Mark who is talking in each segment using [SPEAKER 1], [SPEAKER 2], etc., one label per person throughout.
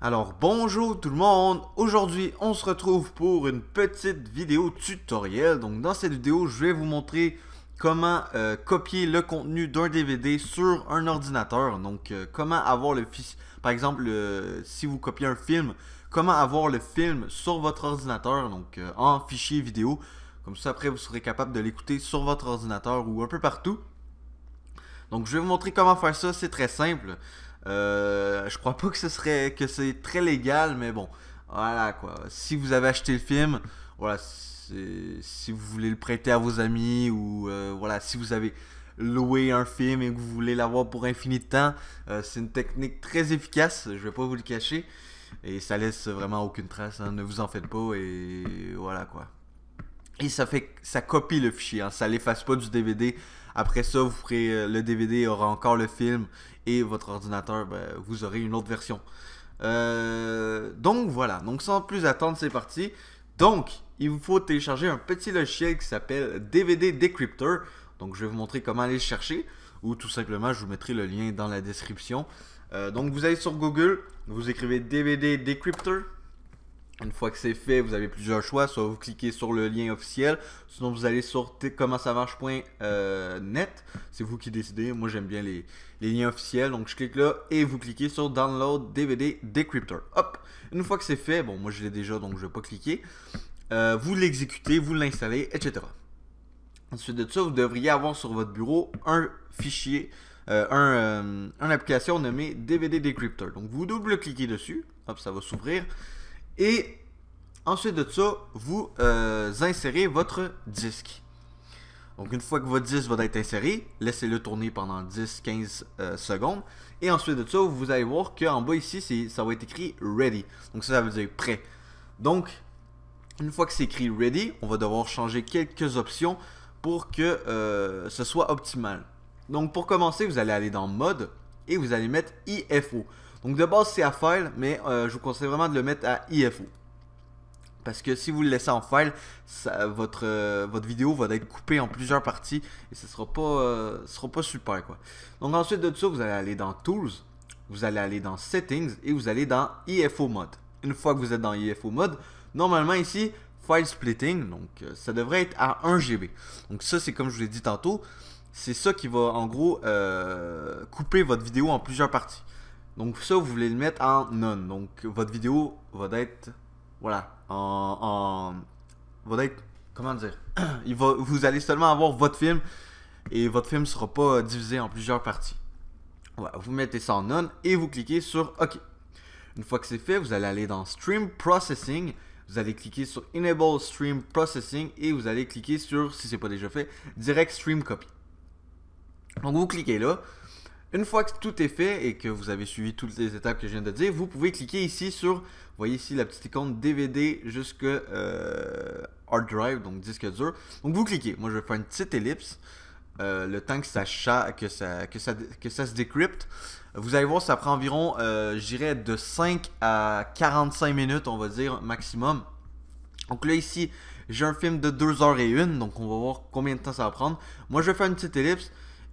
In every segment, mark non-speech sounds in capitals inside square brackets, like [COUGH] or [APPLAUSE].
[SPEAKER 1] Alors bonjour tout le monde, aujourd'hui on se retrouve pour une petite vidéo tutoriel. Donc dans cette vidéo je vais vous montrer comment euh, copier le contenu d'un DVD sur un ordinateur. Donc euh, comment avoir le fichier. par exemple si vous copiez un film, comment avoir le film sur votre ordinateur, donc euh, en fichier vidéo. Comme ça après vous serez capable de l'écouter sur votre ordinateur ou un peu partout. Donc je vais vous montrer comment faire ça, c'est très simple. Euh, je crois pas que ce serait que c'est très légal, mais bon, voilà quoi. Si vous avez acheté le film, voilà, si vous voulez le prêter à vos amis ou euh, voilà, si vous avez loué un film et que vous voulez l'avoir pour infini de temps, euh, c'est une technique très efficace. Je vais pas vous le cacher et ça laisse vraiment aucune trace. Hein. ne vous en faites pas et voilà quoi. Et ça fait, ça copie le fichier, hein. ça l'efface pas du DVD après ça, vous ferez euh, le DVD, aura encore le film et votre ordinateur, ben, vous aurez une autre version. Euh, donc voilà, donc sans plus attendre, c'est parti. Donc, il vous faut télécharger un petit logiciel qui s'appelle DVD Decryptor. Donc, je vais vous montrer comment aller le chercher ou tout simplement, je vous mettrai le lien dans la description. Euh, donc, vous allez sur Google, vous écrivez DVD Decryptor, une fois que c'est fait, vous avez plusieurs choix. Soit vous cliquez sur le lien officiel, sinon vous allez sur comment-ça-marche.net. Euh, c'est vous qui décidez. Moi, j'aime bien les, liens officiels. Donc, je clique là et vous cliquez sur Download DVD Decryptor. Hop! Une fois que c'est fait, bon, moi, je l'ai déjà, donc je ne vais pas cliquer. Euh, vous l'exécutez, vous l'installez, etc. Ensuite de ça, vous devriez avoir sur votre bureau un fichier, euh, un, une application nommée DVD Decryptor. Donc, vous double-cliquez dessus. Hop, ça va s'ouvrir. Et ensuite de ça, vous euh, insérez votre disque. Donc une fois que votre disque va être inséré, laissez-le tourner pendant 10-15 euh, secondes. Et ensuite de ça, vous allez voir qu'en bas ici, ça va être écrit ready. Donc ça, ça veut dire prêt. Donc, une fois que c'est écrit ready, on va devoir changer quelques options pour que euh, ce soit optimal. Donc pour commencer, vous allez aller dans mode et vous allez mettre IFO. Donc de base, c'est à file, mais euh, je vous conseille vraiment de le mettre à IFO. Parce que si vous le laissez en file, votre, euh, votre vidéo va être coupée en plusieurs parties et ce ne sera, pas, euh, sera pas super. quoi. Donc ensuite de ça, vous allez aller dans Tools, vous allez aller dans Settings et vous allez dans IFO Mode. Une fois que vous êtes dans IFO Mode, normalement ici, File Splitting, donc ça devrait être à 1 GB. Donc ça, c'est comme je vous l'ai dit tantôt, c'est ça qui va en gros couper votre vidéo en plusieurs parties. Donc ça, vous voulez le mettre en none. Donc votre vidéo va être, voilà, en, va être, comment dire, [CLEARS THROAT] vous allez seulement avoir votre film et votre film ne sera pas divisé en plusieurs parties. Voilà, vous mettez ça en none et vous cliquez sur OK. Une fois que c'est fait, vous allez aller dans Stream Processing. Vous allez cliquer sur Enable Stream Processing et vous allez cliquer sur, si c'est pas déjà fait, Direct Stream Copy. Donc vous cliquez là, une fois que tout est fait et que vous avez suivi toutes les étapes que je viens de dire, vous pouvez cliquer ici sur, vous voyez ici la petite icône DVD jusque euh, hard drive, donc disque dur. Donc vous cliquez. Moi, je vais faire une petite ellipse. Euh, le temps que ça, que, que, ça, se décrypte. Vous allez voir, ça prend environ, euh, de 5 à 45 minutes, on va dire, maximum. Donc là, ici, j'ai un film de 2 h et donc on va voir combien de temps ça va prendre. Moi, je vais faire une petite ellipse.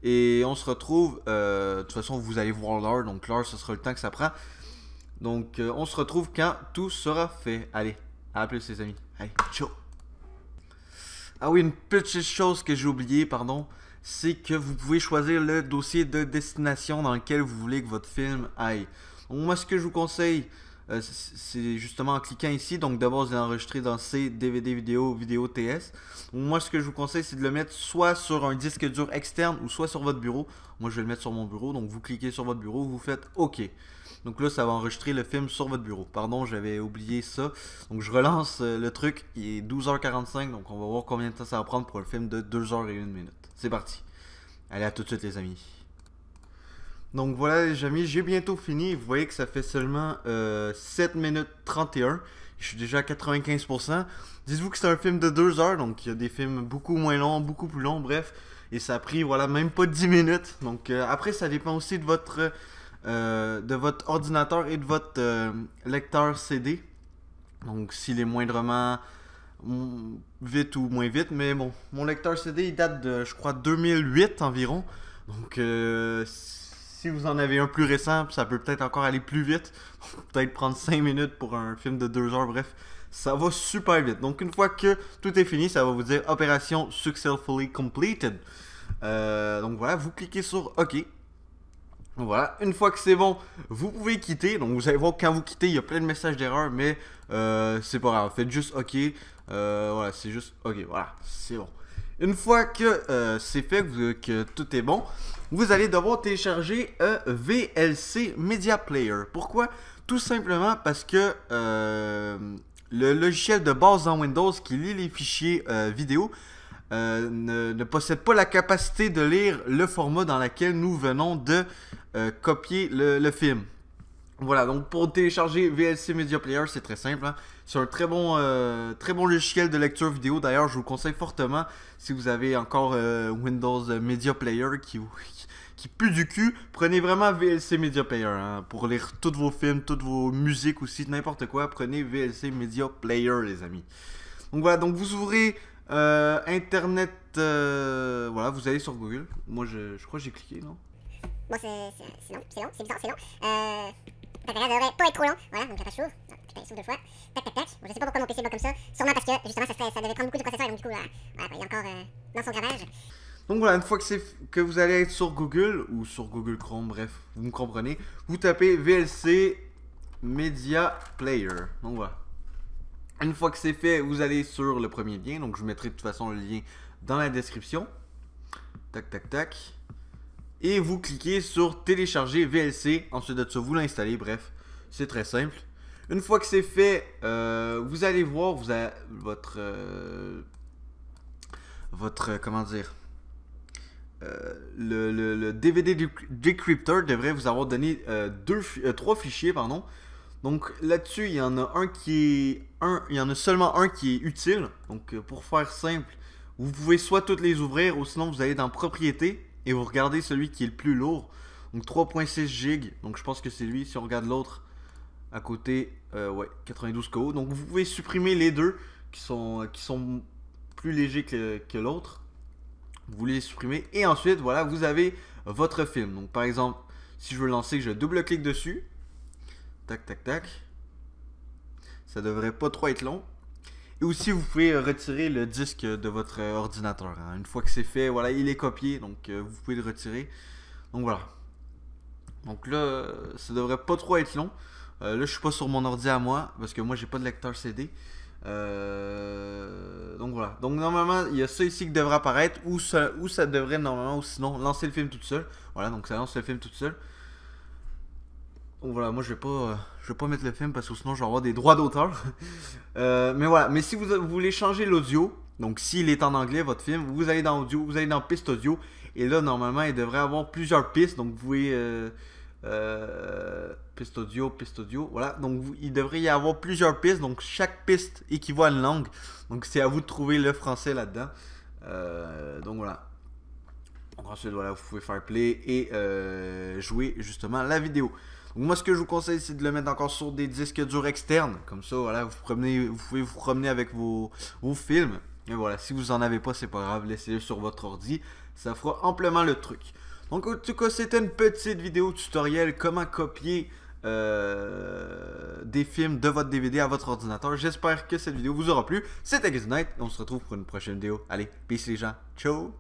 [SPEAKER 1] Et on se retrouve, euh, de toute façon, vous allez voir l'heure, donc l'heure, ce sera le temps que ça prend. Donc, euh, on se retrouve quand tout sera fait. Allez, à plus, les amis. Allez, ciao. Ah oui, une petite chose que j'ai oubliée, pardon, c'est que vous pouvez choisir le dossier de destination dans lequel vous voulez que votre film aille. moi, ce que je vous conseille, euh, c'est justement en cliquant ici. Donc d'abord vous allez enregistrer dans C, DVD vidéo, vidéo TS. Moi, ce que je vous conseille, c'est de le mettre soit sur un disque dur externe ou soit sur votre bureau. Moi, je vais le mettre sur mon bureau. Donc vous cliquez sur votre bureau, vous faites OK. Donc là, ça va enregistrer le film sur votre bureau. Pardon, j'avais oublié ça. Donc je relance euh, le truc. Il est 12h45, donc on va voir combien de temps ça va prendre pour le film de 2h01 minute C'est parti. Allez, à tout de suite, les amis. Donc voilà les amis, j'ai bientôt fini. Vous voyez que ça fait seulement euh, 7 minutes 31. Je suis déjà à 95%. Dites-vous que c'est un film de 2 heures, donc il y a des films beaucoup moins longs, beaucoup plus longs, bref. Et ça a pris, voilà, même pas 10 minutes. Donc euh, après, ça dépend aussi de votre, euh, de votre ordinateur et de votre euh, lecteur CD. Donc s'il est moindrement mm, vite ou moins vite, mais bon, mon lecteur CD il date de, je crois, 2008 environ. Donc, euh, si vous en avez un plus récent, ça peut peut-être encore aller plus vite. [LAUGHS] Peut-être prendre 5 minutes pour un film de 2 heures, bref. Ça va super vite. Donc une fois que tout est fini, ça va vous dire opération successfully completed. Euh, donc voilà, vous cliquez sur OK. Voilà, une fois que c'est bon, vous pouvez quitter. Donc vous allez voir quand vous quittez, il y a plein de messages d'erreur, mais euh, c'est pas grave. Faites juste OK. Euh, voilà, c'est juste OK. Voilà, c'est bon. Une fois que c'est fait, que tout est bon, vous allez devoir télécharger un VLC Media Player. Pourquoi Tout simplement parce que euh, le logiciel de base dans Windows qui lit les fichiers euh, vidéo euh, ne, possède pas la capacité de lire le format dans lequel nous venons de copier le film. Voilà, donc pour télécharger VLC Media Player, c'est très simple. Hein. C'est un très bon, euh, très bon logiciel de lecture vidéo. D'ailleurs, je vous conseille fortement si vous avez encore euh, Windows Media Player qui, [LAUGHS] qui, pue du cul, prenez vraiment VLC Media Player hein. pour lire tous vos films, toutes vos musiques aussi, n'importe quoi. Prenez VLC Media Player, les amis. Donc voilà, donc vous ouvrez euh, Internet. voilà, vous allez sur Google. Moi, je, crois que j'ai cliqué, non Moi, c'est non, c'est non, c'est bizarre, c'est non ça devrait pas être trop lent. Voilà, donc la page s'ouvre. Tac, s'ouvre deux fois. Tac, tac, tac. Bon, je sais pas pourquoi mon PC bloque comme ça. Sûrement parce que justement, ça, ça devait prendre beaucoup de processeurs et donc du coup, là, voilà, il est encore euh, dans son gravage. Donc voilà, une fois que, que vous allez être sur Google ou sur Google Chrome, bref, vous me comprenez, vous tapez VLC Media Player. Donc voilà. Une fois que c'est fait, vous allez sur le premier lien. Donc je mettrai de toute façon le lien dans la description. Tac, tac, tac et vous cliquez sur télécharger VLC. Ensuite de ça, vous l'installez. Bref, c'est très simple. Une fois que c'est fait, euh, vous allez voir votre euh, votre euh, comment dire le, DVD Decryptor devrait vous avoir donné deux, trois fichiers pardon. Donc là-dessus, il y en a un qui est un, il y en a seulement un qui est utile. Donc pour faire simple, vous pouvez soit toutes les ouvrir ou sinon vous allez dans propriétés et vous regardez celui qui est le plus lourd. Donc 3.6 Gigs, Donc je pense que c'est lui. Si on regarde l'autre à côté, euh, ouais, 92 KO. Donc vous pouvez supprimer les deux qui sont, qui sont plus légers que, l'autre. Vous les supprimer. Et ensuite, voilà, vous avez votre film. Donc par exemple, si je veux lancer, je double-clique dessus. Tac, tac, tac. Ça devrait pas trop être long. Et aussi, vous pouvez euh, retirer le disque de votre euh, ordinateur. Hein. Une fois que c'est fait, voilà, il est copié, donc euh, vous pouvez le retirer. Donc voilà. Donc là, ça devrait pas trop être long. là, je suis pas sur mon ordi à moi, parce que moi, j'ai pas de lecteur CD. donc voilà. Donc normalement, il y a ça ici qui devrait apparaître, ou ou ça devrait normalement, ou sinon, lancer le film tout seul. Voilà, donc ça lance le film tout seul voilà, moi je vais pas, euh, je vais pas mettre le film parce que sinon je vais avoir des droits d'auteur. [LAUGHS] Euh, mais voilà, mais si vous, voulez changer l'audio, donc s'il est en anglais votre film, vous allez dans audio, vous allez dans piste audio, et là normalement il devrait avoir plusieurs pistes, donc vous pouvez euh, piste audio, piste audio, voilà. Donc il devrait y avoir plusieurs pistes, donc chaque piste équivaut à une langue. Donc c'est à vous de trouver le français là-dedans. donc voilà. ensuite voilà, vous pouvez faire play et jouer justement la vidéo moi ce que je vous conseille c'est de le mettre encore sur des disques durs externes. Comme ça voilà, vous, pouvez vous promener avec vos, vos films. Et voilà, si vous en avez pas, c'est pas grave, laissez-le sur votre ordi. Ça fera amplement le truc. Donc en tout cas, c'était une petite vidéo tutoriel comment copier euh, des films de votre DVD à votre ordinateur. J'espère que cette vidéo vous aura plu. C'était Gazinette, on se retrouve pour une prochaine vidéo. Allez, peace les gens. Ciao